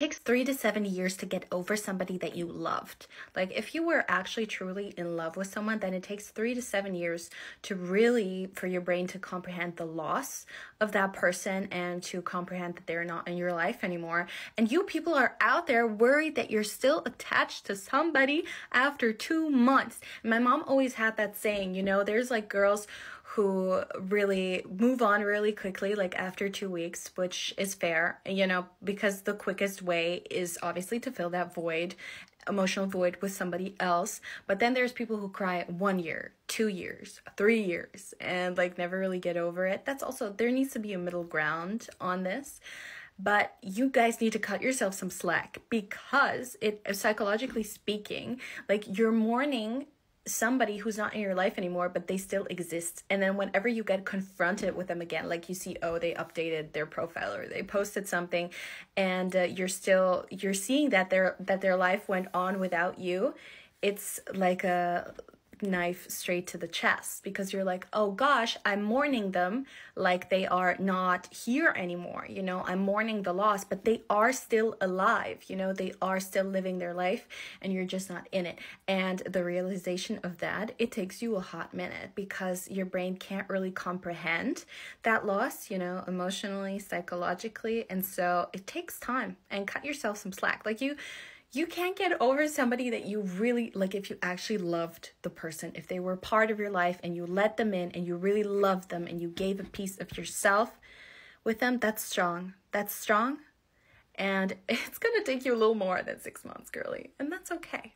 takes three to seven years to get over somebody that you loved. Like if you were actually truly in love with someone, then it takes three to seven years to really for your brain to comprehend the loss of that person and to comprehend that they're not in your life anymore. And you people are out there worried that you're still attached to somebody after two months. my mom always had that saying, you know, there's like girls who really move on really quickly, like after two weeks, which is fair, you know, because the quickest way is obviously to fill that void, emotional void with somebody else. But then there's people who cry one year, two years, three years, and like never really get over it. That's also, there needs to be a middle ground on this but you guys need to cut yourself some slack because it psychologically speaking like you're mourning somebody who's not in your life anymore, but they still exist. And then whenever you get confronted with them again, like you see, oh, they updated their profile or they posted something, and uh, you're still you're seeing that their that their life went on without you. It's like a knife straight to the chest because you're like, oh gosh, I'm mourning them like they are not here anymore. You know, I'm mourning the loss, but they are still alive. You know, they are still living their life and you're just not in it. And the realization of that, it takes you a hot minute because your brain can't really comprehend that loss, you know, emotionally, psychologically. And so it takes time and cut yourself some slack. Like you, you can't get over somebody that you really like if you actually loved the person, if they were part of your life and you let them in and you really loved them and you gave a piece of yourself with them, that's strong. That's strong. And it's gonna take you a little more than six months, girly. And that's okay.